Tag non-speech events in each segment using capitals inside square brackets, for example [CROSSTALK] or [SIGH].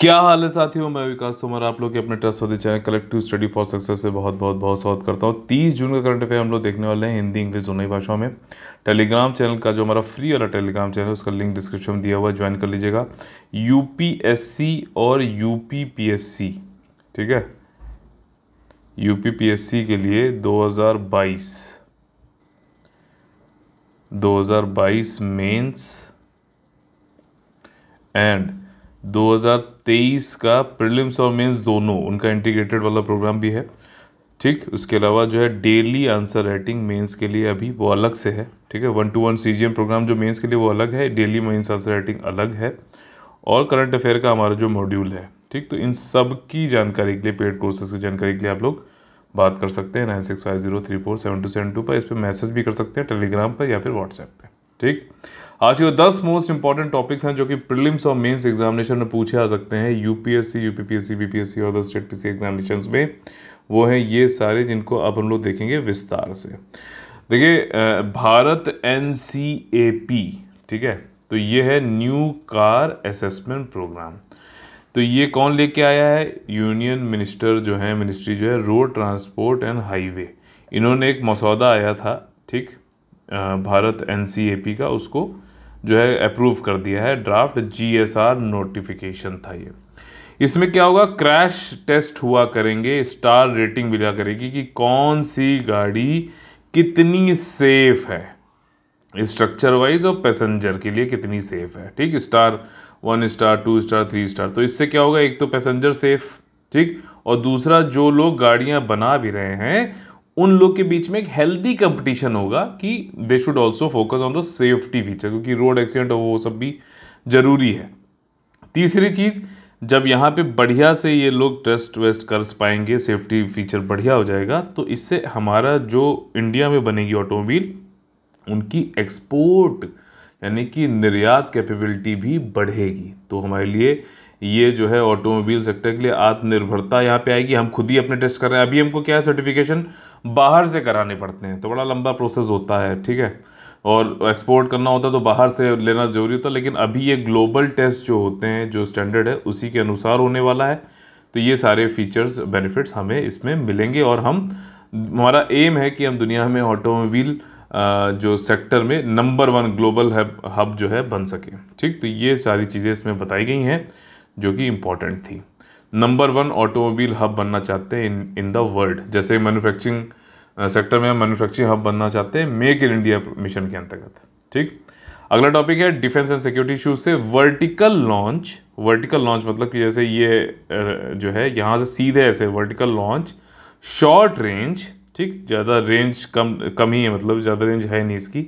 क्या हाल है साथियों मैं विकास तोमर आप लोग के अपने trustworthy channel collective study for success से बहुत बहुत बहुत स्वागत करता हूँ तीस जून का करंट अफेयर हम लोग देखने वाले हैं हिंदी इंग्लिश दोनों ही भाषाओं में टेलीग्राम चैनल का जो हमारा फ्री वाला टेलीग्राम चैनल है उसका लिंक डिस्क्रिप्शन में दिया हुआ है ज्वाइन कर लीजिएगा यू और यू ठीक है यू के लिए दो हज़ार बाईस दो हज़ार बाईस एंड तेईस का प्रिलिम्स और मेंस दोनों उनका इंटीग्रेटेड वाला प्रोग्राम भी है ठीक उसके अलावा जो है डेली आंसर राइटिंग मेंस के लिए अभी वो अलग से है ठीक है one to one C program जो मेंस के लिए वो अलग है डेली मेंस आंसर राइटिंग अलग है और करंट अफेयर का हमारा जो मॉड्यूल है ठीक तो इन सब की जानकारी के लिए पेड कोर्सेज की जानकारी के लिए आप लोग बात कर सकते हैं nine six five zero three four seven two seven two पर इस पर मैसेज भी कर सकते हैं टेलीग्राम पर या फिर व्हाट्सएप पर ठीक आज के दस मोस्ट इंपॉर्टेंट टॉपिक्स हैं जो कि प्रिलिम्स और मेंस एग्जामिनेशन में पूछे आ सकते हैं यूपीएससी यूपीपीएससी बीपीएससी और अदर स्टेट पीसी एग्जामिनेशन में वो हैं ये सारे जिनको अब हम लोग देखेंगे विस्तार से देखिए भारत एन ठीक है तो ये है न्यू कार असेसमेंट प्रोग्राम तो ये कौन लेके आया है यूनियन मिनिस्टर जो है मिनिस्ट्री जो है रोड ट्रांसपोर्ट एंड हाईवे इन्होंने एक मसौदा आया था ठीक भारत एन का उसको जो है अप्रूव कर दिया है ड्राफ्ट आर नोटिफिकेशन था ये इसमें क्या होगा क्रैश टेस्ट हुआ करेंगे स्टार रेटिंग मिला करेगी कि कौन सी गाड़ी कितनी सेफ है स्ट्रक्चर वाइज और पैसेंजर के लिए कितनी सेफ है ठीक star one star two star three star तो इससे क्या होगा एक तो पैसेंजर सेफ ठीक और दूसरा जो लोग गाड़ियां बना भी रहे हैं उन लोग के बीच में एक हेल्दी कंपटीशन होगा कि they should also focus on the safety feature क्योंकि रोड एक्सीडेंट हो वो सब भी ज़रूरी है तीसरी चीज़ जब यहाँ पे बढ़िया से ये लोग टेस्ट वेस्ट कर पाएंगे सेफ्टी फीचर बढ़िया हो जाएगा तो इससे हमारा जो इंडिया में बनेगी ऑटोमोबाइल उनकी एक्सपोर्ट यानी कि निर्यात कैपेबिलिटी भी बढ़ेगी तो हमारे लिए ये जो है ऑटोमोबाइल सेक्टर के लिए आत्मनिर्भरता यहाँ पे आएगी हम खुद ही अपने टेस्ट कर रहे हैं अभी हमको क्या है सर्टिफिकेशन बाहर से कराने पड़ते हैं तो बड़ा लंबा प्रोसेस होता है ठीक है और एक्सपोर्ट करना होता है तो बाहर से लेना ज़रूरी होता है लेकिन अभी ये ग्लोबल टेस्ट जो होते हैं जो स्टैंडर्ड है उसी के अनुसार होने वाला है तो ये सारे फीचर्स बेनिफिट्स हमें इसमें मिलेंगे और हम हमारा एम है कि हम दुनिया में ऑटोमोबाइल जो सेक्टर में number one global hub hub जो है बन सके ठीक तो ये सारी चीज़ें इसमें बताई गई हैं जो कि इम्पोर्टेंट थी नंबर वन ऑटोमोबाइल हब बनना चाहते हैं इन इन द वर्ल्ड जैसे मैन्युफैक्चरिंग सेक्टर में हम मैन्युफैक्चरिंग हब बनना चाहते हैं मेक इन इंडिया मिशन के अंतर्गत ठीक अगला टॉपिक है डिफेंस एंड सिक्योरिटी इशू से वर्टिकल लॉन्च वर्टिकल लॉन्च मतलब कि जैसे ये जो है यहाँ से सीधे ऐसे वर्टिकल लॉन्च शॉर्ट रेंज ठीक ज़्यादा रेंज कम कम ही है मतलब ज़्यादा रेंज है नहीं इसकी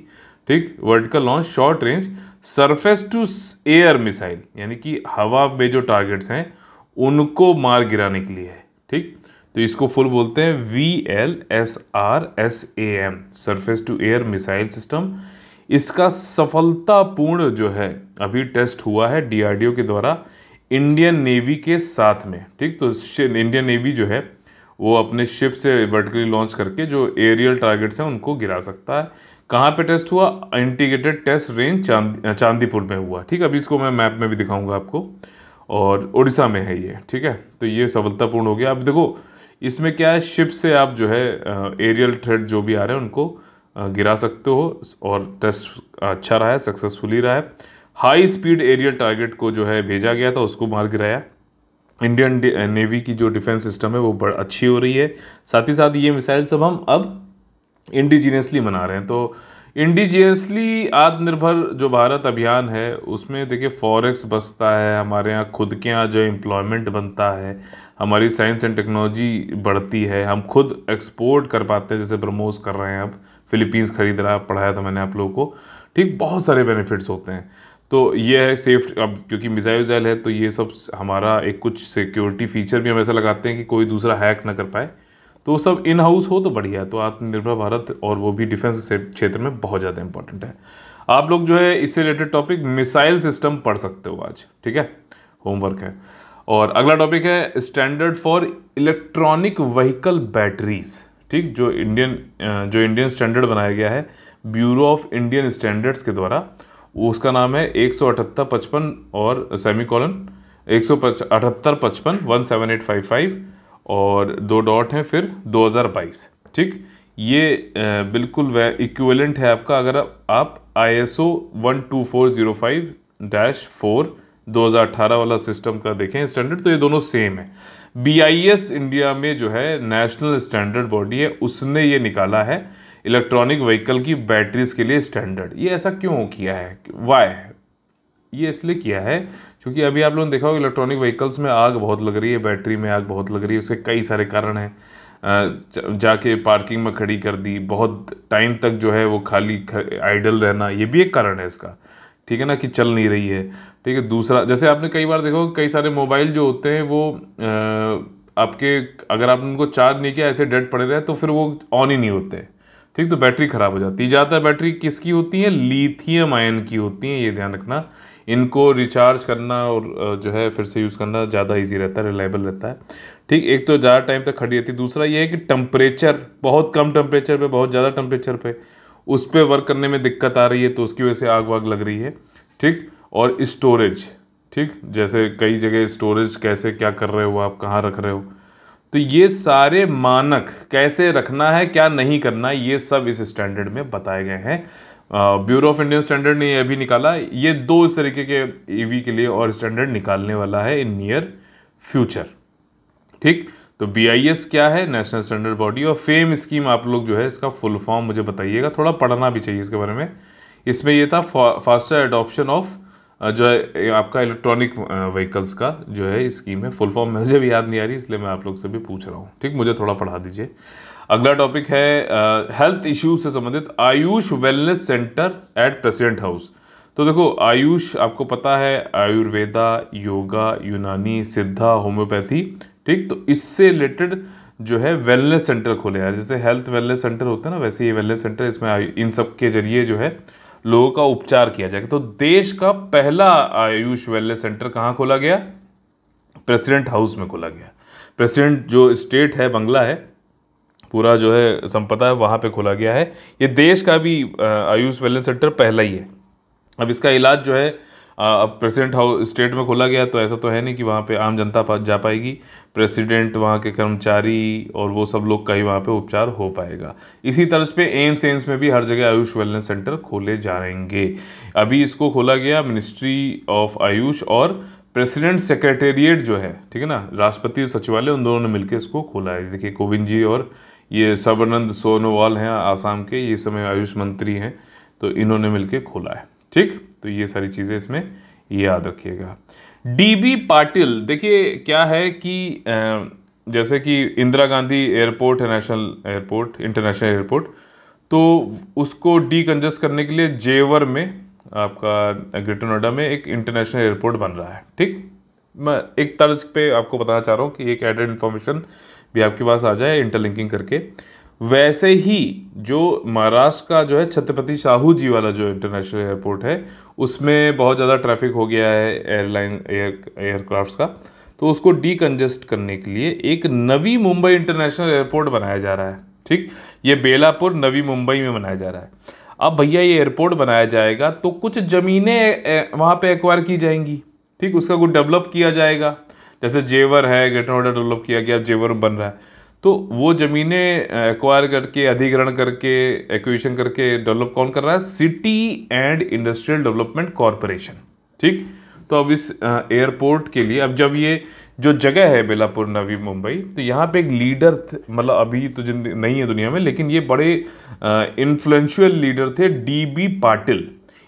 ठीक vertical launch short range surface to air missile यानी कि हवा में जो टारगेट्स हैं उनको मार गिराने के लिए है ठीक तो इसको फुल बोलते हैं V L S R S A M surface to air missile system इसका सफलतापूर्ण जो है अभी टेस्ट हुआ है डीआरडीओ के द्वारा इंडियन नेवी के साथ में ठीक तो इंडियन नेवी जो है वो अपने शिप से वर्टिकली लॉन्च करके जो एरियल टारगेट्स हैं उनको गिरा सकता है कहाँ पे टेस्ट हुआ इंटीग्रेटेड टेस्ट रेंज चांद चांदीपुर में हुआ ठीक अभी इसको मैं मैप में भी दिखाऊंगा आपको और उड़ीसा में है ये ठीक है तो ये सफलतापूर्ण हो गया अब देखो इसमें क्या है शिप से आप जो है एरियल थ्रेड जो भी आ रहे हैं उनको गिरा सकते हो और टेस्ट अच्छा रहा है सक्सेसफुली रहा है हाई स्पीड एरियल टारगेट को जो है भेजा गया था उसको मार गिराया इंडियन नेवी की जो डिफेंस सिस्टम है वो बड़ अच्छी हो रही है साथ ही साथ ये मिसाइल सब हम अब इंडिजीनियसली बना रहे हैं तो इंडिजियसली आत्मनिर्भर जो भारत अभियान है उसमें देखिए फॉरेक्स बसता है हमारे यहाँ खुद के यहाँ जो एम्प्लॉयमेंट बनता है हमारी साइंस एंड टेक्नोलॉजी बढ़ती है हम खुद एक्सपोर्ट कर पाते हैं जैसे ब्रह्मोस कर रहे हैं अब फिलीपींस खरीद रहा पढ़ाया था मैंने आप लोगों को ठीक बहुत सारे बेनिफिट्स होते हैं तो ये है सेफ अब क्योंकि मिज़ाइल वजाइल है तो ये सब हमारा एक कुछ सिक्योरिटी फीचर भी हम ऐसा लगाते हैं कि कोई दूसरा हैक ना कर पाए तो सब इन हाउस हो तो बढ़िया तो आत्मनिर्भर भारत और वो भी डिफेंस क्षेत्र में बहुत ज़्यादा इंपॉर्टेंट है आप लोग जो है इससे रिलेटेड टॉपिक मिसाइल सिस्टम पढ़ सकते हो आज ठीक है होमवर्क है और अगला टॉपिक है standard for electronic vehicle batteries ठीक जो इंडियन जो इंडियन स्टैंडर्ड बनाया गया है ब्यूरो ऑफ इंडियन स्टैंडर्ड्स के द्वारा उसका नाम है एक सौ अठहत्तर पचपन और सेमी कॉलन एक सौ अठहत्तर पचपन one seven eight five five और दो डॉट हैं फिर 2022 ठीक ये बिल्कुल वह इक्वलेंट है आपका अगर आप I S O one two four zero five dash four दो हज़ार अठारह वाला सिस्टम का देखें स्टैंडर्ड तो ये दोनों सेम है बी आई एस इंडिया में जो है नेशनल स्टैंडर्ड बॉडी है उसने ये निकाला है इलेक्ट्रॉनिक व्हीकल की बैटरीज के लिए स्टैंडर्ड ये ऐसा क्यों किया है वाई ये इसलिए किया है क्योंकि अभी आप लोगों ने देखा होगा इलेक्ट्रॉनिक व्हीकल्स में आग बहुत लग रही है बैटरी में आग बहुत लग रही है उसके कई सारे कारण हैं जाके पार्किंग में खड़ी कर दी बहुत टाइम तक जो है वो खाली आइडल रहना ये भी एक कारण है इसका ठीक है ना कि चल नहीं रही है ठीक है दूसरा जैसे आपने कई बार देखो कई सारे मोबाइल जो होते हैं वो आपके अगर आपने उनको चार्ज नहीं किया ऐसे डेड पड़े रहे तो फिर वो ऑन ही नहीं होते ठीक तो बैटरी ख़राब हो जाती है ज़्यादातर बैटरी किसकी होती है लीथियम आयन की होती है ये ध्यान रखना इनको रिचार्ज करना और जो है फिर से यूज़ करना ज़्यादा ईजी रहता है रिलायबल रहता है ठीक एक तो ज़्यादा टाइम तक खड़ी रहती है दूसरा ये है कि टम्परेचर बहुत कम टेम्परेचर पे बहुत ज़्यादा टेम्परेचर पे उस पर वर्क करने में दिक्कत आ रही है तो उसकी वजह से आग वाग लग रही है ठीक और स्टोरेज ठीक जैसे कई जगह स्टोरेज कैसे क्या कर रहे हो आप कहाँ रख रहे हो तो ये सारे मानक कैसे रखना है क्या नहीं करना ये सब इस स्टैंडर्ड में बताए गए हैं ब्यूरो ऑफ इंडियन स्टैंडर्ड ने यह भी निकाला ये दो इस तरीके के ईवी के लिए और स्टैंडर्ड निकालने वाला है इन नियर फ्यूचर ठीक तो बी क्या है नेशनल स्टैंडर्ड बॉडी और फेम स्कीम आप लोग जो है इसका फुल फॉर्म मुझे बताइएगा थोड़ा पढ़ना भी चाहिए इसके बारे में इसमें यह था फास्टर एडॉप्शन ऑफ जो है आपका इलेक्ट्रॉनिक व्हीकल्स का जो है स्कीम है फुल फॉर्म मुझे भी याद नहीं आ रही इसलिए मैं आप लोग से भी पूछ रहा हूँ ठीक मुझे थोड़ा पढ़ा दीजिए अगला टॉपिक है हेल्थ इश्यूज से संबंधित AYUSH wellness centre at president house तो देखो आयुष आपको पता है आयुर्वेदा योगा यूनानी सिद्धा होम्योपैथी ठीक तो इससे रिलेटेड जो है वेलनेस सेंटर खोले यार जैसे हेल्थ वेलनेस सेंटर होता है ना वैसे ये वेलनेस सेंटर इसमें इन सब के जरिए जो है लोगों का उपचार किया जाएगा तो देश का पहला आयुष वेलनेस सेंटर कहाँ खोला गया प्रेसिडेंट हाउस में खोला गया प्रेसिडेंट जो स्टेट है बंगला है पूरा जो है संपदा है वहाँ पे खोला गया है ये देश का भी आयुष वेलनेस सेंटर पहला ही है अब इसका इलाज जो है अब प्रेसिडेंट हाउस स्टेट में खोला गया तो ऐसा तो है नहीं कि वहाँ पे आम जनता जा पाएगी प्रेसिडेंट वहाँ के कर्मचारी और वो सब लोग का ही वहाँ पे उपचार हो पाएगा इसी तर्ज पे एम्स एम्स में भी हर जगह आयुष वेलनेस सेंटर खोले जाएंगे अभी इसको खोला गया मिनिस्ट्री ऑफ आयुष और प्रेसिडेंट सेक्रेटेरिएट जो है ठीक है ना राष्ट्रपति सचिवालय उन दोनों ने मिलकर इसको खोला है देखिए कोविंद जी और ये सर्वानंद सोनोवाल हैं आसाम के ये समय आयुष मंत्री हैं तो इन्होंने मिलकर खोला है ठीक तो ये सारी चीज़ें इसमें याद रखिएगा डीबी पाटिल देखिए क्या है कि जैसे कि इंदिरा गांधी एयरपोर्ट है नेशनल एयरपोर्ट इंटरनेशनल एयरपोर्ट तो उसको डीकंजस्ट करने के लिए जेवर में आपका ग्रेटर नोएडा में एक इंटरनेशनल एयरपोर्ट बन रहा है ठीक मैं एक तर्ज पे आपको बताना चाह रहा हूँ कि एक एडेड इन्फॉर्मेशन भी आपके पास आ जाए इंटरलिंकिंग करके वैसे ही जो महाराष्ट्र का जो है छत्रपति शाहू जी वाला जो इंटरनेशनल एयरपोर्ट है उसमें बहुत ज़्यादा ट्रैफिक हो गया है एयरलाइन एयर एयरक्राफ्ट का तो उसको डीकंजेस्ट करने के लिए एक नवी मुंबई इंटरनेशनल एयरपोर्ट बनाया जा रहा है ठीक ये बेलापुर नवी मुंबई में बनाया जा रहा है अब भैया ये एयरपोर्ट बनाया जाएगा तो कुछ ज़मीनें वहाँ पे एक्वायर की जाएंगी ठीक उसका कुछ डेवलप किया जाएगा जैसे जेवर है ग्रेटर नोएडा डेवलप किया गया जेवर बन रहा है तो वो ज़मीनें एक्वायर करके अधिग्रहण करके एक्विशन करके डेवलप कौन कर रहा है city and industrial development corporation ठीक तो अब इस एयरपोर्ट के लिए अब जब ये जो जगह है बेलापुर नवी मुंबई तो यहाँ पे एक लीडर मतलब अभी तो नहीं है दुनिया में लेकिन ये बड़े इन्फ्लुएंशियल लीडर थे डी बी पाटिल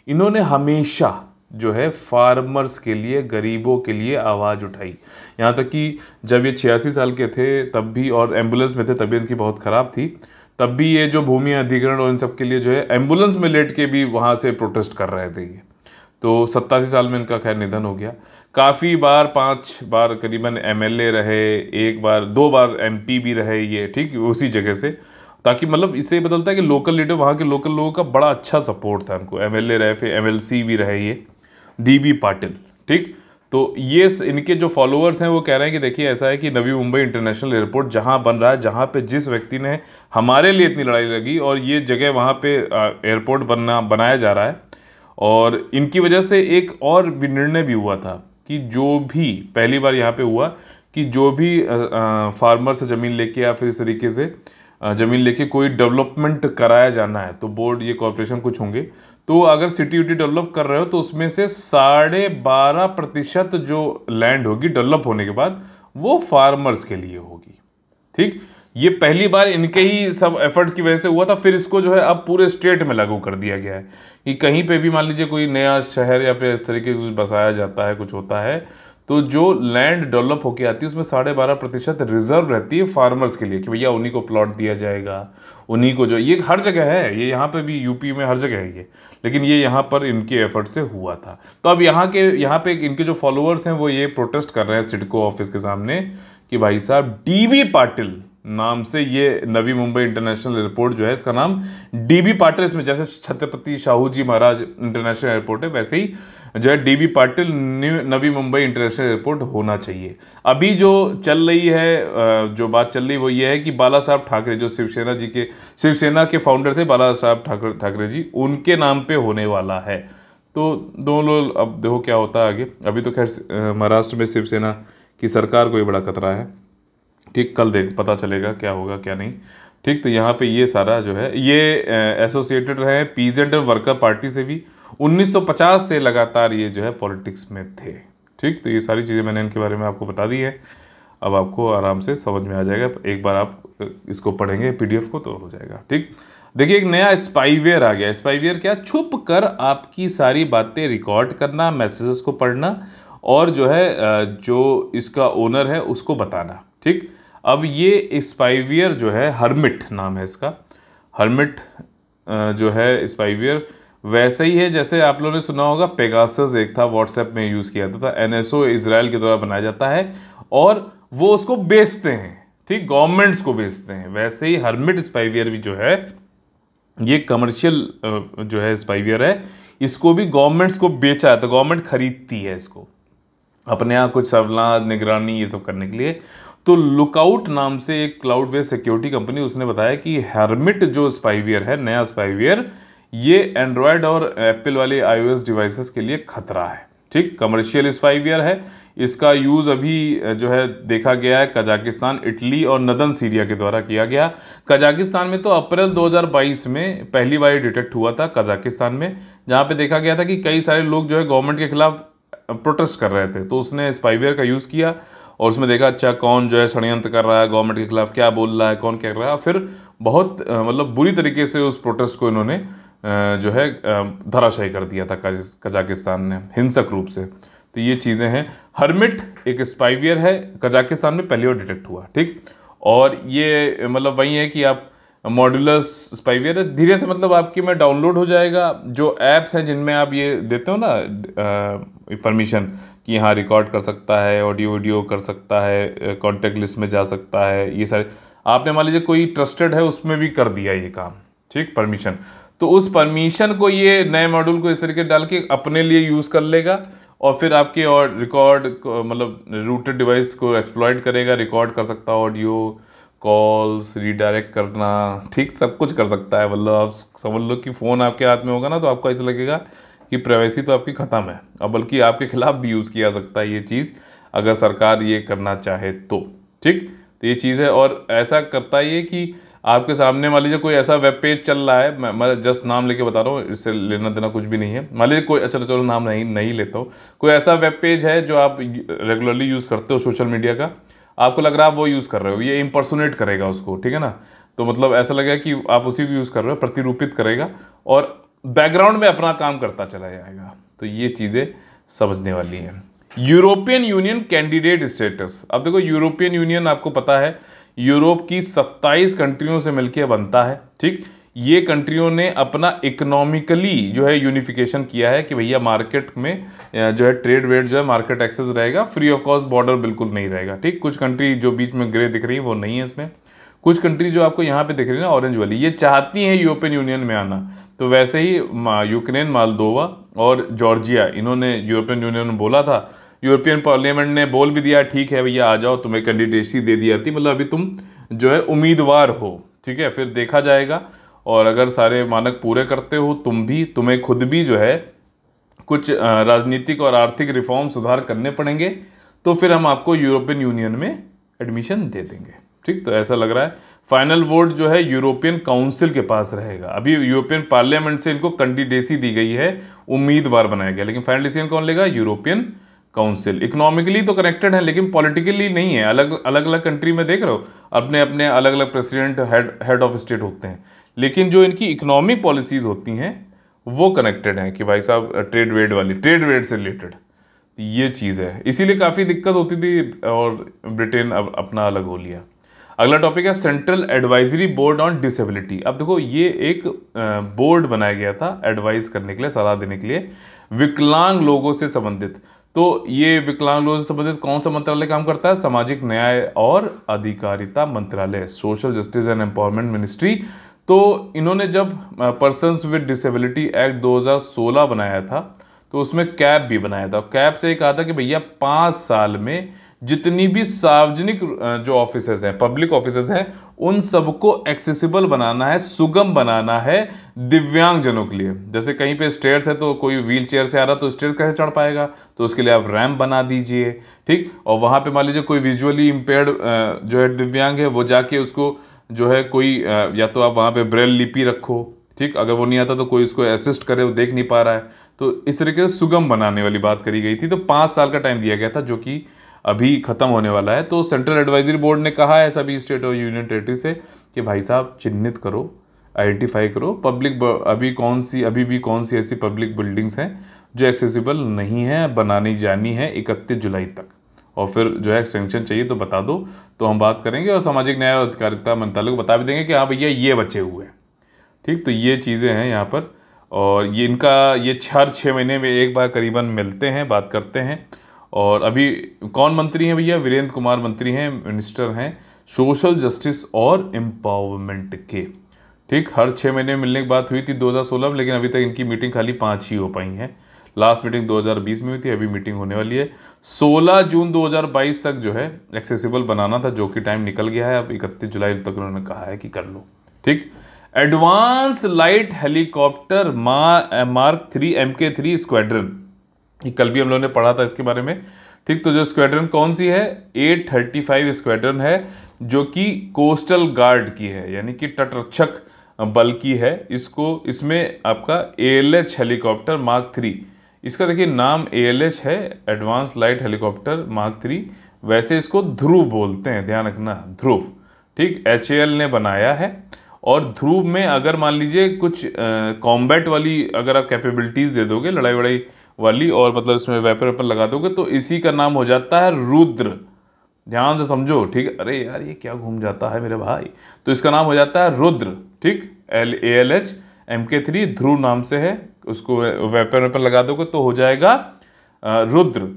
इन्होंने हमेशा जो है फार्मर्स के लिए गरीबों के लिए आवाज़ उठाई यहाँ तक कि जब ये छियासी साल के थे तब भी और एम्बुलेंस में थे तबीयत की बहुत ख़राब थी तब भी ये जो भूमि अधिग्रहण और इन सब के लिए जो है एम्बुलेंस में लेट के भी वहाँ से प्रोटेस्ट कर रहे थे ये तो सत्तासी साल में इनका खैर निधन हो गया काफ़ी बार पांच बार करीबन एमएलए रहे एक बार दो बार एमपी भी रहे ये ठीक उसी जगह से ताकि मतलब इससे बदलता है कि लोकल लीडर वहाँ के लोकल लोगों का बड़ा अच्छा सपोर्ट था उनको एमएलए रहे फिर एमएलसी भी रहे ये डी बी पाटिल ठीक तो ये इनके जो फॉलोअर्स हैं वो कह रहे हैं कि देखिए ऐसा है कि नवी मुंबई इंटरनेशनल एयरपोर्ट जहाँ बन रहा है जहाँ पे जिस व्यक्ति ने हमारे लिए इतनी लड़ाई लगी और ये जगह वहाँ पे एयरपोर्ट बनना बनाया जा रहा है और इनकी वजह से एक और भी निर्णय भी हुआ था कि जो भी पहली बार यहाँ पर हुआ कि जो भी फार्मर से ज़मीन ले या फिर इस तरीके से ज़मीन लेके कोई डेवलपमेंट कराया जाना है तो बोर्ड ये कॉरपोरेशन कुछ होंगे तो अगर सिटी यूटी डेवलप कर रहे हो तो उसमें से साढ़े बारह प्रतिशत जो लैंड होगी डेवलप होने के बाद वो फार्मर्स के लिए होगी ठीक ये पहली बार इनके ही सब एफर्ट्स की वजह से हुआ था फिर इसको जो है अब पूरे स्टेट में लागू कर दिया गया है कि कहीं पे भी मान लीजिए कोई नया शहर या फिर इस तरीके कुछ बसाया जाता है कुछ होता है तो जो लैंड डेवलप होके आती है उसमें साढ़े बारह प्रतिशत रिजर्व रहती है फार्मर्स के लिए कि भैया उन्हीं को प्लॉट दिया जाएगा उन्हीं को जो ये हर जगह है ये यहाँ पे भी यूपी में हर जगह है ये लेकिन ये यहाँ पर इनके एफर्ट से हुआ था तो अब यहाँ के यहाँ पे इनके जो फॉलोअर्स हैं वो ये प्रोटेस्ट कर रहे हैं सिडको ऑफिस के सामने कि भाई साहब डीबी पाटिल नाम से ये नवी मुंबई इंटरनेशनल एयरपोर्ट जो है इसका नाम डीबी पाटिल इसमें जैसे छत्रपति शाहू जी महाराज इंटरनेशनल एयरपोर्ट है वैसे ही जो है DB Patil new Navi Mumbai international airport होना चाहिए अभी जो चल रही है जो बात चल रही वो ये है कि बाला साहब ठाकरे जो शिवसेना जी के शिवसेना के फाउंडर थे बाला साहब ठाकरे ठाकरे जी उनके नाम पे होने वाला है तो दोनों अब देखो क्या होता है आगे अभी तो खैर महाराष्ट्र में शिवसेना कि सरकार को ये बड़ा खतरा है ठीक कल देख पता चलेगा क्या होगा क्या नहीं ठीक तो यहाँ पे ये सारा जो है ये एसोसिएटेड रहे पीजेंट और वर्कर पार्टी से भी 1950 से लगातार ये जो है पॉलिटिक्स में थे ठीक तो ये सारी चीज़ें मैंने इनके बारे में आपको बता दी है अब आपको आराम से समझ में आ जाएगा एक बार आप इसको पढ़ेंगे पीडीएफ को तो हो जाएगा ठीक देखिए एक नया स्पाईवेयर आ गया स्पाईवेयर क्या छुप कर आपकी सारी बातें रिकॉर्ड करना मैसेजेस को पढ़ना और जो है जो इसका ओनर है उसको बताना ठीक अब ये स्पाइवियर जो है हर्मिट नाम है इसका हर्मिट जो है स्पाइवियर वैसे ही है जैसे आप लोगों ने सुना होगा पेगासस एक था व्हाट्सएप में यूज़ किया जाता था एनएसओ इसराइल के द्वारा बनाया जाता है और वो उसको बेचते हैं ठीक गवर्नमेंट्स को बेचते हैं वैसे ही हर्मिट स्पाइवियर भी जो है ये कमर्शियल जो है स्पाइवियर है इसको भी गवर्नमेंट्स को बेचा जाता है गवर्नमेंट तो खरीदती है इसको अपने यहाँ कुछ सर्वलांस निगरानी ये सब करने के लिए तो लुकआउट नाम से एक क्लाउड बेस्ड सिक्योरिटी कंपनी उसने बताया कि हेरमिट जो स्पाईवियर है नया स्पाईवियर ये एंड्रॉयड और एप्पल वाले आईओएस डिवाइसेस के लिए खतरा है ठीक कमर्शियल स्पाईवियर है इसका यूज़ अभी जो है देखा गया है कजाकिस्तान इटली और नदन सीरिया के द्वारा किया गया कजाकिस्तान में तो अप्रैल 2022 में पहली बार डिटेक्ट हुआ था कजाकिस्तान में जहाँ पे देखा गया था कि कई सारे लोग जो है गवर्नमेंट के खिलाफ प्रोटेस्ट कर रहे थे तो उसने स्पाईवेयर का यूज़ किया और उसमें देखा अच्छा कौन जो है षडयंत्र कर रहा है गवर्नमेंट के खिलाफ क्या बोल रहा है कौन क्या कर रहा है फिर बहुत मतलब बुरी तरीके से उस प्रोटेस्ट को इन्होंने जो है धराशायी कर दिया था कजाकिस्तान ने हिंसक रूप से तो ये चीज़ें हैं हरमिट एक स्पाइवियर है कजाकिस्तान में पहली बार डिटेक्ट हुआ ठीक और ये मतलब वही है कि आप मॉड्यूलस स्पाइवियर है धीरे से मतलब आपके में डाउनलोड हो जाएगा जो ऐप्स हैं जिनमें आप ये देते हो ना परमिशन कि यहाँ रिकॉर्ड कर सकता है ऑडियो वीडियो कर सकता है कॉन्टेक्ट लिस्ट में जा सकता है ये सारे आपने मान लीजिए कोई ट्रस्टेड है उसमें भी कर दिया ये काम ठीक परमिशन तो उस परमिशन को ये नए मॉड्यूल को इस तरीके डाल के अपने लिए यूज़ कर लेगा और फिर आपके और रिकॉर्ड मतलब रूटेड डिवाइस को एक्सप्लॉयड करेगा रिकॉर्ड कर सकता ऑडियो कॉल्स रीडायरेक्ट करना ठीक सब कुछ कर सकता है मतलब आप समझ लो कि फ़ोन आपके हाथ में होगा ना तो आपको ऐसा लगेगा कि प्राइवेसी तो आपकी ख़त्म है और बल्कि आपके ख़िलाफ़ भी यूज़ किया जा सकता है ये चीज़ अगर सरकार ये करना चाहे तो ठीक तो ये चीज़ है और ऐसा करता ये कि आपके सामने मान लीजिए कोई ऐसा वेब पेज चल रहा है मैं, मैं जस्ट नाम लेके बता रहा हूँ इससे लेना देना कुछ भी नहीं है मान लीजिए कोई अच्छा चलो नाम नहीं नहीं लेता हूँ कोई ऐसा वेब पेज है जो आप रेगुलरली यूज़ करते हो सोशल मीडिया का आपको लग रहा है आप वो यूज़ कर रहे हो ये इम्पर्सोनेट करेगा उसको ठीक है ना तो मतलब ऐसा लगेगा कि आप उसी को यूज़ कर रहे हो प्रतिरूपित करेगा और बैकग्राउंड में अपना काम करता चला जाएगा तो ये चीज़ें समझने वाली हैं यूरोपियन यूनियन कैंडिडेट स्टेटस अब देखो यूरोपियन यूनियन आपको पता है यूरोप की 27 कंट्रियों से मिलकर बनता है ठीक ये कंट्रियों ने अपना इकोनॉमिकली जो है यूनिफिकेशन किया है कि भैया मार्केट में जो है ट्रेड वेट जो है मार्केट एक्सेस रहेगा फ्री ऑफ कॉस्ट बॉर्डर बिल्कुल नहीं रहेगा ठीक कुछ कंट्री जो बीच में ग्रे दिख रही है वो नहीं है इसमें कुछ कंट्री जो आपको यहाँ पे दिख रही है ना ऑरेंज वाली ये चाहती हैं यूरोपियन यूनियन में आना तो वैसे ही यूक्रेन मालदोवा और जॉर्जिया इन्होंने यूरोपियन यूनियन में बोला था यूरोपियन पार्लियामेंट ने बोल भी दिया ठीक है भैया आ जाओ तुम्हें कैंडिडेसी दे दी जाती मतलब अभी तुम जो है उम्मीदवार हो ठीक है फिर देखा जाएगा और अगर सारे मानक पूरे करते हो तुम भी तुम्हें खुद भी जो है कुछ राजनीतिक और आर्थिक रिफॉर्म सुधार करने पड़ेंगे तो फिर हम आपको यूरोपियन यूनियन में एडमिशन दे देंगे ठीक तो ऐसा लग रहा है फाइनल वोट जो है यूरोपियन काउंसिल के पास रहेगा अभी यूरोपियन पार्लियामेंट से इनको कैंडिडेसी दी गई है उम्मीदवार बनाया गया लेकिन फाइनल डिसीजन कौन लेगा यूरोपियन काउंसिल इकोनॉमिकली तो कनेक्टेड है लेकिन पॉलिटिकली नहीं है अलग अलग अलग कंट्री में देख रहे हो अपने अपने अलग अलग president head head of state होते हैं लेकिन जो इनकी इकोनॉमिक पॉलिसीज़ होती हैं वो कनेक्टेड हैं कि भाई साहब ट्रेड वेड वाली ट्रेड वेड से रिलेटेड तो ये चीज़ है इसीलिए काफ़ी दिक्कत होती थी और ब्रिटेन अब अपना अलग हो लिया अगला टॉपिक है central advisory board on disability अब देखो ये एक बोर्ड बनाया गया था एडवाइस करने के लिए सलाह देने के लिए विकलांग लोगों से संबंधित तो ये विकलांग लोगों से संबंधित कौन सा मंत्रालय काम करता है सामाजिक न्याय और अधिकारिता मंत्रालय social justice and empowerment ministry तो इन्होंने जब पर्सनस विद डिसेबिलिटी एक्ट 2016 बनाया था तो उसमें कैप भी बनाया था कैप से ये कहा था कि भैया पाँच साल में जितनी भी सार्वजनिक जो ऑफिसेज हैं पब्लिक ऑफिसेज हैं उन सबको एक्सेसिबल बनाना है सुगम बनाना है दिव्यांगजनों के लिए जैसे कहीं पे स्टेयर्स है तो कोई व्हील चेयर से आ रहा तो स्टेयर कैसे चढ़ पाएगा तो उसके लिए आप रैम्प बना दीजिए ठीक और वहाँ पे मान लीजिए कोई विजुअली इम्पेयर्ड जो है दिव्यांग है वो जाके उसको जो है कोई या तो आप वहाँ पे ब्रेल लिपि रखो ठीक अगर वो नहीं आता तो कोई उसको असिस्ट करे वो देख नहीं पा रहा है तो इस तरीके से सुगम बनाने वाली बात करी गई थी तो पाँच साल का टाइम दिया गया था जो कि अभी ख़त्म होने वाला है तो सेंट्रल एडवाइजरी बोर्ड ने कहा है सभी स्टेट और यूनियन टेरेटरी से कि भाई साहब चिन्हित करो आइडेंटिफाई करो पब्लिक अभी कौन सी अभी भी कौन सी ऐसी पब्लिक बिल्डिंग्स हैं जो एक्सेसिबल नहीं है बनानी जानी है इकतीस जुलाई तक और फिर जो है एक्सटेंशन चाहिए तो बता दो तो हम बात करेंगे और सामाजिक न्याय और अधिकारिता मंत्रालय को बता भी देंगे कि हाँ भैया ये बचे हुए हैं ठीक तो ये चीज़ें हैं यहाँ पर और ये इनका ये हर छः महीने में एक बार करीबन मिलते हैं बात करते हैं और अभी कौन मंत्री हैं भैया वीरेंद्र कुमार मंत्री हैं मिनिस्टर हैं सोशल जस्टिस और एम्पावरमेंट के ठीक हर छः महीने मिलने की बात हुई थी 2016 में लेकिन अभी तक इनकी मीटिंग खाली पाँच ही हो पाई हैं लास्ट मीटिंग 2020 में हुई थी अभी मीटिंग होने वाली है 16 जून 2022 तक जो है एक्सेसिबल बनाना था जो कि टाइम निकल गया है अब 31 जुलाई तक उन्होंने कहा है कि कर लो ठीक advance light helicopter mark three M K three squadron कल भी हम लोगों ने पढ़ा था इसके बारे में ठीक तो जो स्क्वाड्रन कौन सी है ए थर्टी फाइव स्क्वाड्रन है जो कि कोस्टल गार्ड की है यानी कि तटरक्षक बल की है इसको इसमें आपका A L H helicopter mark three इसका देखिए नाम ए है advance light helicopter mark three वैसे इसको ध्रुव बोलते हैं ध्यान रखना ध्रुव ठीक एच ने बनाया है और ध्रुव में अगर मान लीजिए कुछ कॉम्बैट वाली अगर आप कैपेबिलिटीज़ दे दोगे लड़ाई वड़ाई वाली और मतलब इसमें वेपर वेपर लगा दोगे तो इसी का नाम हो जाता है रुद्र ध्यान से समझो ठीक अरे यार ये क्या घूम जाता है मेरे भाई तो इसका नाम हो जाता है रुद्र ठीक L A L H M K three Dhruv नाम से है उसको वेपन वेपन लगा दोगे तो हो जाएगा रुद्र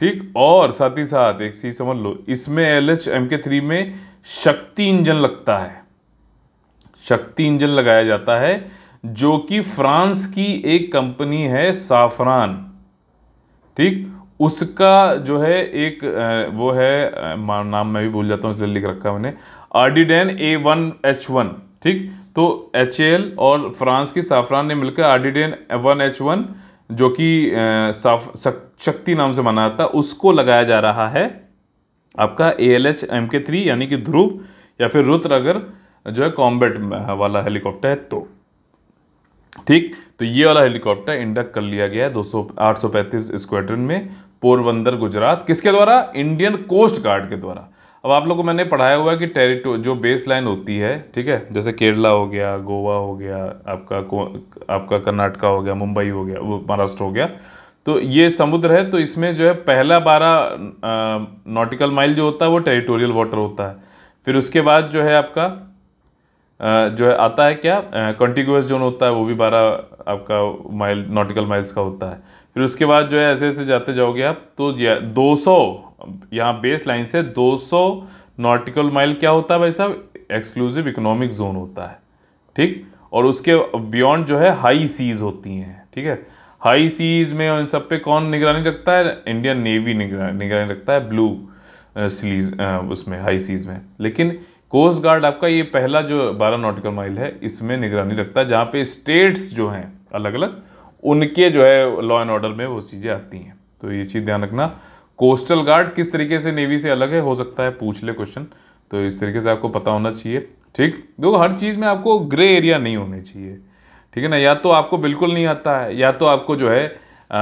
ठीक और साथ ही साथ एक चीज समझ लो इसमें L H M K three में शक्ति इंजन लगता है शक्ति इंजन लगाया जाता है जो कि फ्रांस की एक कंपनी है साफरान ठीक उसका जो है एक वो है नाम मैं भी भूल जाता हूँ इसलिए लिख रखा मैंने डेन ए वन एच वन ठीक तो एच और फ्रांस की साफरान ने मिलकर आर्डिडेन वन एच वन जो कि शक्ति नाम से माना जाता उसको लगाया जा रहा है आपका A L H M K three यानी कि ध्रुव या फिर रुद्र अगर जो है कॉम्बैट वाला हेलीकॉप्टर है तो ठीक तो ये वाला हेलीकॉप्टर इंडक्ट कर लिया गया है दो सौ आठ सौ पैंतीस स्क्वाड्रन में पोरबंदर गुजरात किसके द्वारा इंडियन कोस्ट गार्ड के द्वारा अब आप लोग को मैंने पढ़ाया हुआ है कि टेरिटो जो बेस लाइन होती है ठीक है जैसे केरला हो गया गोवा हो गया आपका आपका कर्नाटका हो गया मुंबई हो गया महाराष्ट्र हो गया तो ये समुद्र है तो इसमें जो है पहला बारह नॉटिकल माइल जो होता है वो टेरिटोरियल वाटर होता है फिर उसके बाद जो है आपका आ, जो है आता है क्या कंटिगुअस जोन होता है वो भी बारह आपका माइल नॉटिकल माइल्स का होता है फिर उसके बाद जो है ऐसे ऐसे जाते जाओगे आप तो दो सौ यहाँ बेस लाइन से 200 नॉटिकल माइल क्या होता है भाई साहब एक्सक्लूसिव इकोनॉमिक जोन होता है ठीक और उसके बियॉन्ड जो है हाई सीज होती हैं ठीक है हाई सीज में इन सब पे कौन निगरानी रखता है इंडियन नेवी निगरानी रखता है ब्लू सीज uh, uh, उसमें हाई सीज में लेकिन कोस्ट गार्ड आपका ये पहला जो बारह नॉटिकल माइल है इसमें निगरानी रखता है जहाँ पे स्टेट्स जो हैं अलग अलग उनके जो है लॉ एंड ऑर्डर में वो चीज़ें आती हैं तो ये चीज़ ध्यान रखना कोस्टल गार्ड किस तरीके से नेवी से अलग है हो सकता है पूछ ले क्वेश्चन तो इस तरीके से आपको पता होना चाहिए ठीक देखो हर चीज़ में आपको ग्रे एरिया नहीं होने चाहिए ठीक है ना या तो आपको बिल्कुल नहीं आता है या तो आपको जो है आ,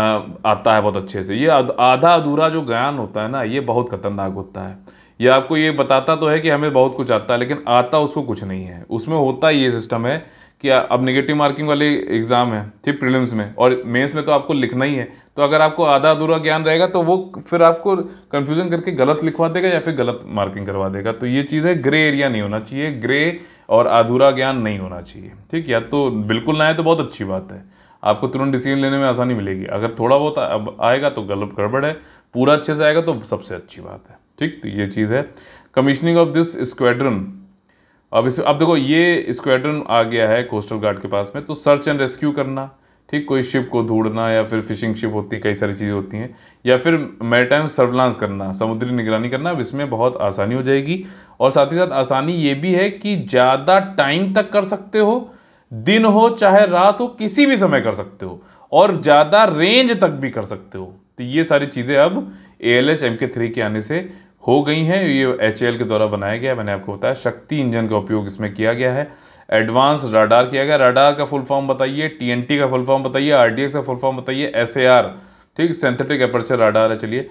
आता है बहुत अच्छे से ये आधा अधूरा जो ज्ञान होता है ना ये बहुत खतरनाक होता है ये आपको ये बताता तो है कि हमें बहुत कुछ आता है लेकिन आता उसको कुछ नहीं है उसमें होता ये सिस्टम है कि अब नेगेटिव मार्किंग वाले एग्ज़ाम है ठीक प्रीलिम्स में और मेंस में तो आपको लिखना ही है तो अगर आपको आधा अधूरा ज्ञान रहेगा तो वो फिर आपको कन्फ्यूज़न करके गलत लिखवा देगा या फिर गलत मार्किंग करवा देगा तो ये चीज़ है ग्रे एरिया नहीं होना चाहिए ग्रे और अधूरा ज्ञान नहीं होना चाहिए ठीक या तो बिल्कुल ना आए तो बहुत अच्छी बात है आपको तुरंत डिसीजन लेने में आसानी मिलेगी अगर थोड़ा बहुत अब आएगा तो गलत गड़बड़ है पूरा अच्छे से आएगा तो सबसे अच्छी बात है ठीक तो ये चीज़ है कमिश्निंग ऑफ दिस स्क्वाड्रन अब इस अब देखो ये स्क्वाड्रन आ गया है कोस्टल गार्ड के पास में तो सर्च एंड रेस्क्यू करना ठीक कोई शिप को ढूंढना या फिर फिशिंग शिप होती है कई सारी चीज़ें होती हैं या फिर मेरेटाइम सर्वलांस करना समुद्री निगरानी करना अब इसमें बहुत आसानी हो जाएगी और साथ ही साथ आसानी ये भी है कि ज़्यादा टाइम तक कर सकते हो दिन हो चाहे रात हो किसी भी समय कर सकते हो और ज़्यादा रेंज तक भी कर सकते हो तो ये सारी चीज़ें अब A L H M K three के आने से हो गई हैं ये एच के द्वारा बनाया गया मैंने आपको बताया शक्ति इंजन का उपयोग इसमें किया गया है एडवांस राडार किया गया राडार का फुल फॉर्म बताइए टी का फुल फॉर्म बताइए आर का फुल फॉर्म बताइए एस ठीक सेंथेटिक अपर्चर राडार है चलिए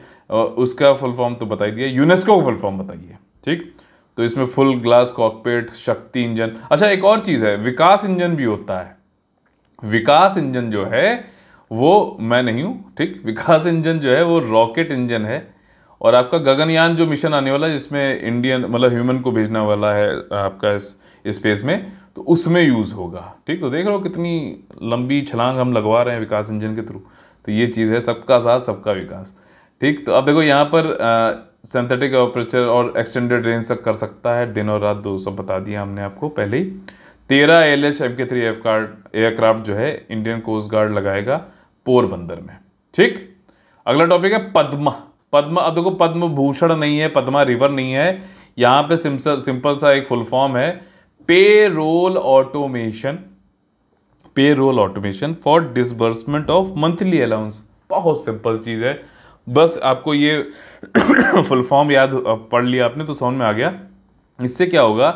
उसका फुल फॉर्म तो बताई दिया यूनेस्को का फुल फॉर्म बताइए ठीक तो इसमें full glass cockpit Shakti engine अच्छा एक और चीज़ है विकास इंजन भी होता है विकास इंजन जो है वो मैं नहीं हूँ ठीक विकास इंजन जो है वो रॉकेट इंजन है और आपका गगनयान जो मिशन आने वाला है जिसमें इंडियन मतलब ह्यूमन को भेजना वाला है आपका इस स्पेस में तो उसमें यूज़ होगा ठीक तो देख रहे हो कितनी लंबी छलांग हम लगवा रहे हैं विकास इंजन के थ्रू तो ये चीज़ है सबका साथ सबका विकास ठीक तो अब देखो यहाँ पर सिंथेटिक ऑपरेचर और एक्सटेंडेड रेंज तक कर सकता है दिन और रात दो सब बता दिया हमने आपको पहले ही तेरह L H M K three F card aircraft जो है इंडियन कोस्ट गार्ड लगाएगा पोरबंदर में ठीक अगला टॉपिक है पद्मा पद्म अब देखो पद्म भूषण नहीं है पद्मा रिवर नहीं है यहां पे सिंपल सिंपल सा एक फुल फॉर्म है payroll automation payroll automation for disbursement of monthly allowance बहुत सिंपल चीज़ है बस आपको ये फुल [COUGHS] फॉर्म याद पढ़ लिया आपने तो समझ में आ गया इससे क्या होगा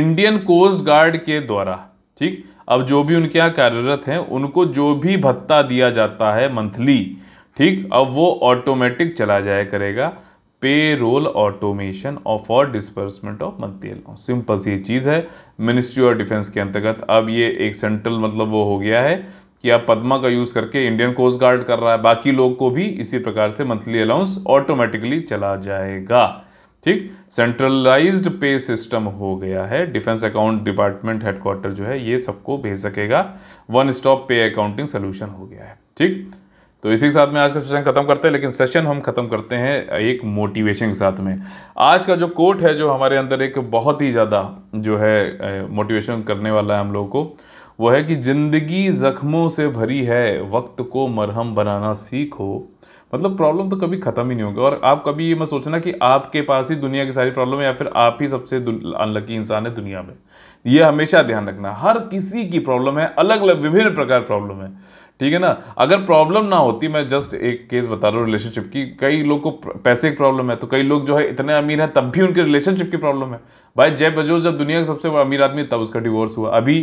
इंडियन कोस्ट गार्ड के द्वारा ठीक अब जो भी उनके यहाँ कार्यरत हैं उनको जो भी भत्ता दिया जाता है मंथली ठीक अब वो ऑटोमेटिक चला जाया करेगा पे रोल ऑटोमेशन ऑफ और disbursement of monthly allowance simple सी चीज़ है मिनिस्ट्री ऑफ डिफेंस के अंतर्गत अब ये एक सेंट्रल मतलब वो हो गया है कि आप पद्मा का यूज़ करके इंडियन कोस्ट गार्ड कर रहा है बाकी लोग को भी इसी प्रकार से मंथली अलाउंस ऑटोमेटिकली चला जाएगा ठीक सेंट्रलाइज्ड पे सिस्टम हो गया है डिफेंस अकाउंट डिपार्टमेंट हेडक्वार्टर जो है ये सबको भेज सकेगा one stop pay accounting solution हो गया है ठीक तो इसी के साथ में आज का सेशन ख़त्म करते हैं लेकिन सेशन हम ख़त्म करते हैं एक मोटिवेशन के साथ में आज का जो कोट है जो हमारे अंदर एक बहुत ही ज़्यादा जो है मोटिवेशन करने वाला है हम लोगों को वो है कि ज़िंदगी ज़ख्मों से भरी है वक्त को मरहम बनाना सीखो मतलब प्रॉब्लम तो कभी ख़त्म ही नहीं होगी और आप कभी ये मत सोचना कि आपके पास ही दुनिया की सारी प्रॉब्लम है या फिर आप ही सबसे अनलकी इंसान है दुनिया में ये हमेशा ध्यान रखना हर किसी की प्रॉब्लम है अलग अलग विभिन्न प्रकार प्रॉब्लम है ठीक है ना अगर प्रॉब्लम ना होती मैं जस्ट एक केस बता रहा हूँ रिलेशनशिप की कई लोग को पैसे की प्रॉब्लम है तो कई लोग जो है इतने अमीर हैं तब भी उनके रिलेशनशिप की प्रॉब्लम है भाई जय बजोज जब दुनिया का सबसे अमीर आदमी तब उसका डिवोर्स हुआ अभी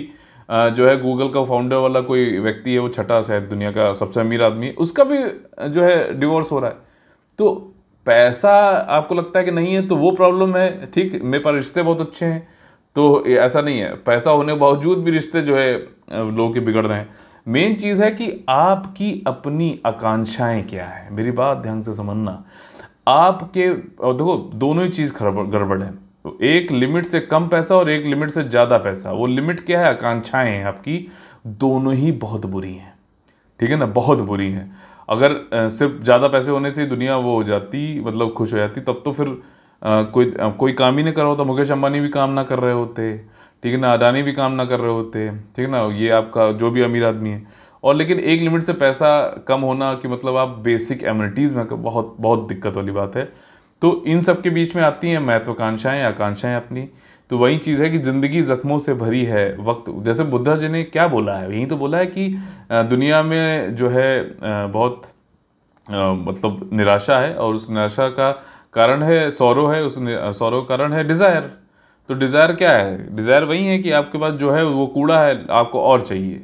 जो है गूगल का फाउंडर वाला कोई व्यक्ति है वो छठा शायद दुनिया का सबसे अमीर आदमी उसका भी जो है डिवोर्स हो रहा है तो पैसा आपको लगता है कि नहीं है तो वो प्रॉब्लम है ठीक मेरे पास रिश्ते बहुत अच्छे हैं तो ऐसा नहीं है पैसा होने के बावजूद भी रिश्ते जो है लोगों के बिगड़ रहे हैं मेन चीज़ है कि आपकी अपनी आकांक्षाएं क्या है मेरी बात ध्यान से समझना आपके देखो दोनों ही चीज़ गड़बड़ है एक लिमिट से कम पैसा और एक लिमिट से ज़्यादा पैसा वो लिमिट क्या है आकांक्षाएं हैं आपकी दोनों ही बहुत बुरी हैं ठीक है ना बहुत बुरी हैं अगर सिर्फ ज़्यादा पैसे होने से दुनिया वो हो जाती मतलब खुश हो जाती तब तो फिर आ, कोई आ, कोई काम ही नहीं कर रहा होता मुकेश अंबानी भी काम ना कर रहे होते ठीक है ना अडानी भी काम ना कर रहे होते ठीक है ना ये आपका जो भी अमीर आदमी है और लेकिन एक लिमिट से पैसा कम होना कि मतलब आप बेसिक एम्यूनिटीज़ में बहुत बहुत दिक्कत वाली बात है तो इन सब के बीच में आती हैं महत्वाकांक्षाएँ आकांक्षाएँ अपनी तो वही चीज़ है कि ज़िंदगी ज़ख्मों से भरी है वक्त जैसे बुद्धा जी ने क्या बोला है यहीं तो बोला है कि दुनिया में जो है बहुत मतलब निराशा है और उस निराशा का कारण है सौरव है उस सौरव कारण है डिज़ायर तो डिज़ायर क्या है डिज़ायर वही है कि आपके पास जो है वो कूड़ा है आपको और चाहिए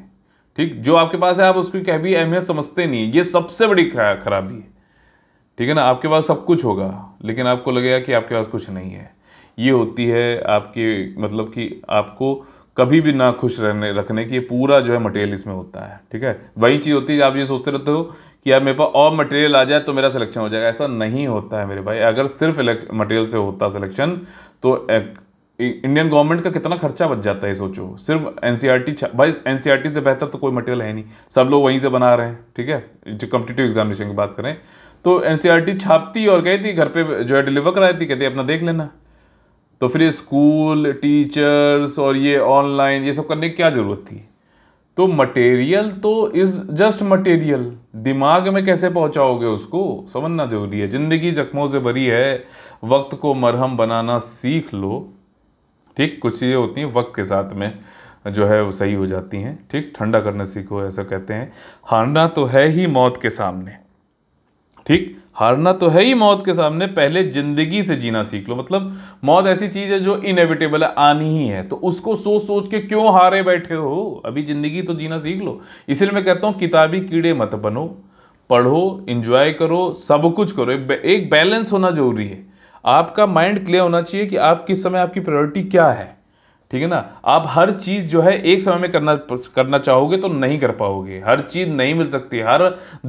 ठीक जो आपके पास है आप उसकी कह भी अहमियत समझते नहीं ये सबसे बड़ी खराबी है ठीक है ना आपके पास सब कुछ होगा लेकिन आपको लगेगा कि आपके पास कुछ नहीं है ये होती है आपकी मतलब कि आपको कभी भी ना खुश रहने रखने की पूरा जो है मटेरियल इसमें होता है ठीक है वही चीज़ होती है आप ये सोचते रहते हो कि यार मेरे पास और मटेरियल आ जाए तो मेरा सिलेक्शन हो जाएगा ऐसा नहीं होता है मेरे भाई अगर सिर्फ मटेरियल से होता सिलेक्शन तो इंडियन गवर्नमेंट का कितना खर्चा बच जाता है सोचो सिर्फ एनसीईआरटी e भाई टी e से बेहतर तो कोई मटेरियल है नहीं सब लोग वहीं से बना रहे हैं ठीक है जो कम्पिटेटिव एग्जामिनेशन की बात करें तो टी e छापती और कहती घर पे जो है डिलीवर कराती कहती अपना देख लेना तो फिर ये स्कूल टीचर्स और ये ऑनलाइन ये सब करने की क्या ज़रूरत थी तो मटेरियल तो इज जस्ट मटेरियल दिमाग में कैसे पहुंचाओगे उसको समझना जरूरी है ज़िंदगी जख्मों से भरी है वक्त को मरहम बनाना सीख लो ठीक कुछ चीज़ें होती हैं वक्त के साथ में जो है वो सही हो जाती हैं ठीक ठंडा करना सीखो ऐसा कहते हैं हारना तो है ही मौत के सामने ठीक हारना तो है ही मौत के सामने पहले ज़िंदगी से जीना सीख लो मतलब मौत ऐसी चीज़ है जो इनएविटेबल है आनी ही है तो उसको सोच सोच के क्यों हारे बैठे हो अभी ज़िंदगी तो जीना सीख लो इसलिए मैं कहता हूँ किताबी कीड़े मत बनो पढ़ो इंजॉय करो सब कुछ करो एक बैलेंस होना जरूरी है आपका माइंड क्लियर होना चाहिए कि आप किस समय आपकी प्रायोरिटी क्या है ठीक है ना आप हर चीज़ जो है एक समय में करना करना चाहोगे तो नहीं कर पाओगे हर चीज़ नहीं मिल सकती हर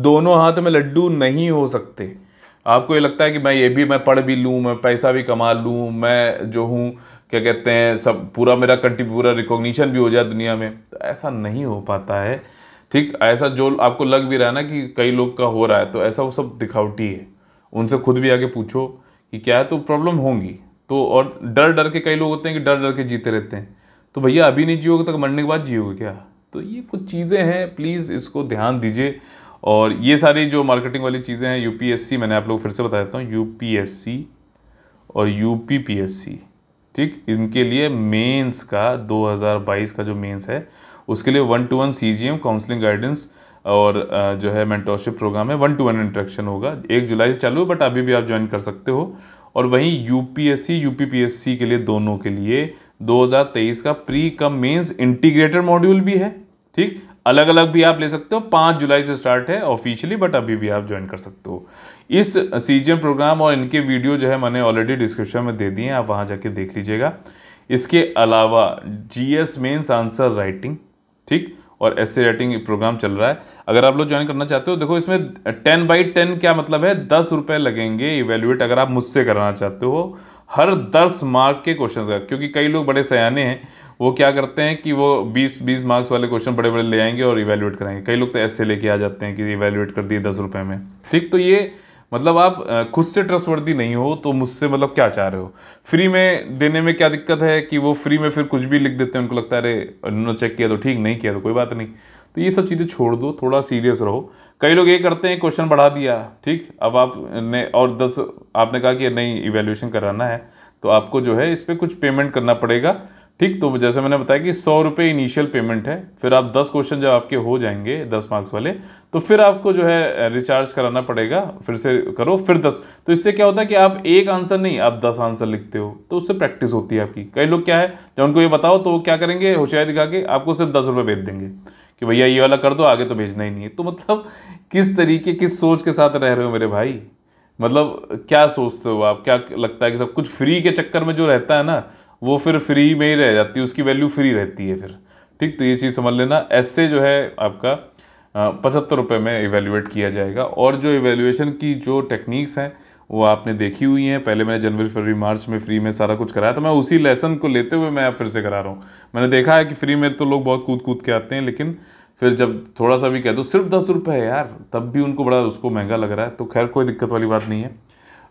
दोनों हाथ में लड्डू नहीं हो सकते आपको ये लगता है कि मैं ये भी मैं पढ़ भी लूँ मैं पैसा भी कमा लूँ मैं जो हूँ क्या कहते हैं सब पूरा मेरा कंट्री पूरा रिकॉग्निशन भी हो जाए दुनिया में तो ऐसा नहीं हो पाता है ठीक ऐसा जो आपको लग भी रहा है ना कि कई लोग का हो रहा है तो ऐसा वो सब दिखावटी है उनसे खुद भी आगे पूछो कि क्या है तो प्रॉब्लम होंगी तो और डर डर के कई लोग होते हैं कि डर डर के जीते रहते हैं तो भैया अभी नहीं जियोगे तक तो मरने के बाद जियोगे क्या तो ये कुछ चीज़ें हैं प्लीज़ इसको ध्यान दीजिए और ये सारी जो मार्केटिंग वाली चीज़ें हैं यूपीएससी मैंने आप लोग फिर से बता देता हूँ यूपीएससी और यूपीपीएससी ठीक इनके लिए मेंस का 2022 का जो मेंस है उसके लिए one to one CGM counselling guidance और जो है मेंटोरशिप प्रोग्राम है वन टू वन इंट्रैक्शन होगा एक जुलाई से चालू बट अभी भी आप ज्वाइन कर सकते हो और वहीं यूपीएससी यूपीपीएससी के लिए दोनों के लिए 2023 का pre cum mains integrated module भी है ठीक अलग अलग भी आप ले सकते हो पाँच जुलाई से स्टार्ट है ऑफिशियली बट अभी भी आप ज्वाइन कर सकते हो इस सीजन प्रोग्राम और इनके वीडियो जो है मैंने ऑलरेडी डिस्क्रिप्शन में दे दिए हैं आप वहाँ जाके देख लीजिएगा इसके अलावा जी एस आंसर राइटिंग ठीक और सी राइटिंग प्रोग्राम चल रहा है अगर आप लोग ज्वाइन करना चाहते हो देखो इसमें टेन बाई टेन क्या मतलब है दस रुपये लगेंगे इवेल्युएट अगर आप मुझसे कराना चाहते हो हर दस मार्क के क्वेश्चन का क्योंकि कई लोग बड़े सयाने हैं वो क्या करते हैं कि वो 20 20 मार्क्स वाले क्वेश्चन बड़े बड़े ले आएंगे और इवेल्युएट कराएंगे कई लोग तो ऐसे लेके आ जाते हैं कि इवेल्युएट कर दिए दस रुपये में ठीक तो ये मतलब आप खुद से ट्रस्टवर्दी नहीं हो तो मुझसे मतलब क्या चाह रहे हो फ्री में देने में क्या दिक्कत है कि वो फ्री में फिर कुछ भी लिख देते हैं उनको लगता है अरे उन्होंने चेक किया तो ठीक नहीं किया तो कोई बात नहीं तो ये सब चीज़ें छोड़ दो थोड़ा सीरियस रहो कई लोग ये करते हैं क्वेश्चन बढ़ा दिया ठीक अब आपने और दस आपने कहा कि नहीं इवेल्यूशन कराना है तो आपको जो है इस पर कुछ पेमेंट करना पड़ेगा ठीक तो जैसे मैंने बताया कि सौ रुपये इनिशियल पेमेंट है फिर आप दस क्वेश्चन जब आपके हो जाएंगे दस मार्क्स वाले तो फिर आपको जो है रिचार्ज कराना पड़ेगा फिर से करो फिर दस तो इससे क्या होता है कि आप एक आंसर नहीं आप दस आंसर लिखते हो तो उससे प्रैक्टिस होती है आपकी कई लोग क्या है जब उनको ये बताओ तो वो क्या करेंगे होशियार दिखा के आपको सिर्फ दस रुपये भेज देंगे कि भैया ये वाला कर दो आगे तो भेजना ही नहीं है तो मतलब किस तरीके किस सोच के साथ रह रहे हो मेरे भाई मतलब क्या सोचते हो आप क्या लगता है कि सब कुछ फ्री के चक्कर में जो रहता है ना वो फिर फ्री में ही रह जाती है उसकी वैल्यू फ्री रहती है फिर ठीक तो ये चीज़ समझ लेना ऐसे जो है आपका पचहत्तर रुपये में इवेल्यूएट किया जाएगा और जो इवेल्यूएशन की जो टेक्निक्स हैं वो आपने देखी हुई हैं पहले मैंने जनवरी फरवरी मार्च में फ्री में सारा कुछ कराया तो मैं उसी लेसन को लेते हुए मैं फिर से करा रहा हूँ मैंने देखा है कि फ्री में तो लोग बहुत कूद कूद के आते हैं लेकिन फिर जब थोड़ा सा भी कह दो सिर्फ दस रुपये है यार तब भी उनको बड़ा उसको महंगा लग रहा है तो खैर कोई दिक्कत वाली बात नहीं है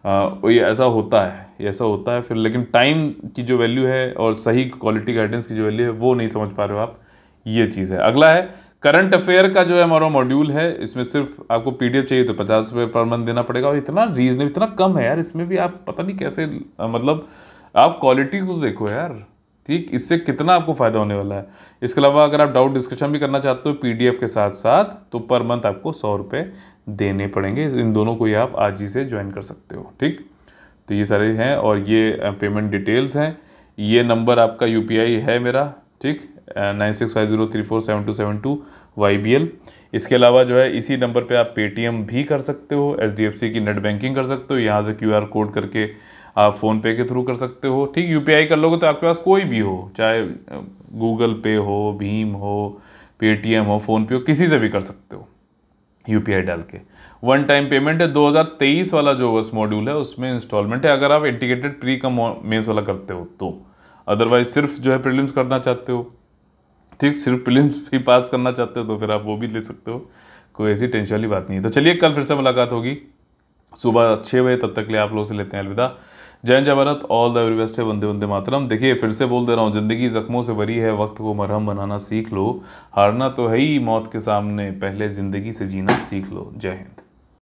ये ऐसा होता है ऐसा होता है फिर लेकिन टाइम की जो वैल्यू है और सही क्वालिटी गाइडेंस की जो वैल्यू है वो नहीं समझ पा रहे हो आप ये चीज़ है अगला है करंट अफेयर का जो है हमारा मॉड्यूल है इसमें सिर्फ आपको पी चाहिए तो पचास रुपये पर मंथ देना पड़ेगा और इतना रीजनेबल इतना कम है यार इसमें भी आप पता नहीं कैसे मतलब आप क्वालिटी तो देखो यार ठीक इससे कितना आपको फ़ायदा होने वाला है इसके अलावा अगर आप डाउट डिस्कशन भी करना चाहते हो पीडीएफ के साथ साथ तो पर मंथ आपको सौ रुपये देने पड़ेंगे इन दोनों को ही आप आज ही से ज्वाइन कर सकते हो ठीक तो ये सारे हैं और ये पेमेंट डिटेल्स हैं ये नंबर आपका यू है मेरा ठीक nine six five zero three four seven two seven two Y B L इसके अलावा जो है इसी नंबर पे आप पेटीएम भी कर सकते हो एच डी एफ सी की नेट बैंकिंग कर सकते हो यहाँ से क्यू आर कोड करके आप फ़ोन पे के थ्रू कर सकते हो ठीक यू पी आई कर लोगे तो आपके पास कोई भी हो चाहे गूगल पे हो भीम हो पेटीएम हो फ़ोनपे हो किसी से भी कर सकते हो यू डाल के वन टाइम पेमेंट है 2023 वाला जो बस मॉड्यूल है उसमें इंस्टॉलमेंट है अगर आप इंटीग्रेटेड प्री का मेन्स वाला करते हो तो अदरवाइज सिर्फ जो है प्रीलिम्स करना चाहते हो ठीक सिर्फ प्रीलिम्स भी पास करना चाहते हो तो फिर आप वो भी ले सकते हो कोई ऐसी टेंशन वाली बात नहीं है तो चलिए कल फिर से मुलाकात होगी सुबह छः बजे तब तक ले आप लोग से लेते हैं अलविदा जय जय Bharat all the very best है वंदे वंदे मातरम देखिए फिर से बोल दे रहा हूँ ज़िंदगी ज़ख्मों से भरी है वक्त को मरहम बनाना सीख लो हारना तो है ही मौत के सामने पहले ज़िंदगी से जीना सीख लो जय हिंद